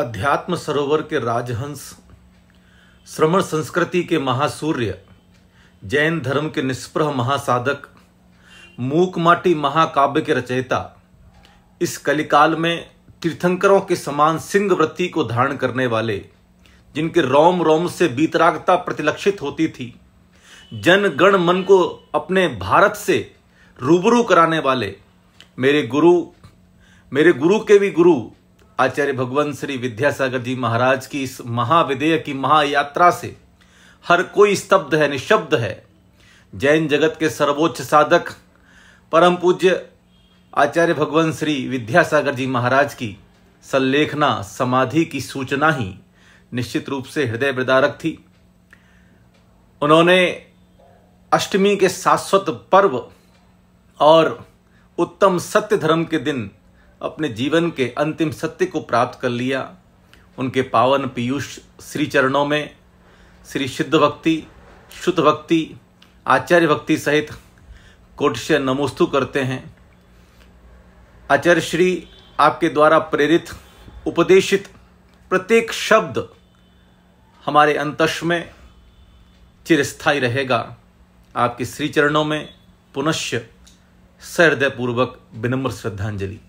अध्यात्म सरोवर के राजहंस श्रमण संस्कृति के महासूर्य जैन धर्म के निष्प्रह महासाधक मूकमाटी महाकाव्य के रचयिता इस कलिकाल में तीर्थंकरों के समान सिंह वृत्ति को धारण करने वाले जिनके रोम रोम से बीतरागता प्रतिलक्षित होती थी जन गण मन को अपने भारत से रूबरू कराने वाले मेरे गुरु मेरे गुरु के भी गुरु आचार्य भगवंत श्री विद्यासागर जी महाराज की इस महाविदेय की महायात्रा से हर कोई स्तब्ध है निशब्द है जैन जगत के सर्वोच्च साधक परम पूज्य आचार्य भगवान श्री विद्यासागर जी महाराज की संलेखना समाधि की सूचना ही निश्चित रूप से हृदय विदारक थी उन्होंने अष्टमी के शाश्वत पर्व और उत्तम सत्य धर्म के दिन अपने जीवन के अंतिम सत्य को प्राप्त कर लिया उनके पावन पीयूष श्री चरणों में श्री सिद्ध भक्ति शुद्ध भक्ति आचार्य भक्ति सहित कोटिश नमोस्तु करते हैं आचार्य श्री आपके द्वारा प्रेरित उपदेशित प्रत्येक शब्द हमारे अंतश में चिरस्थायी रहेगा आपके श्री चरणों में पुनश्च सहृदयपूर्वक विनम्र श्रद्धांजलि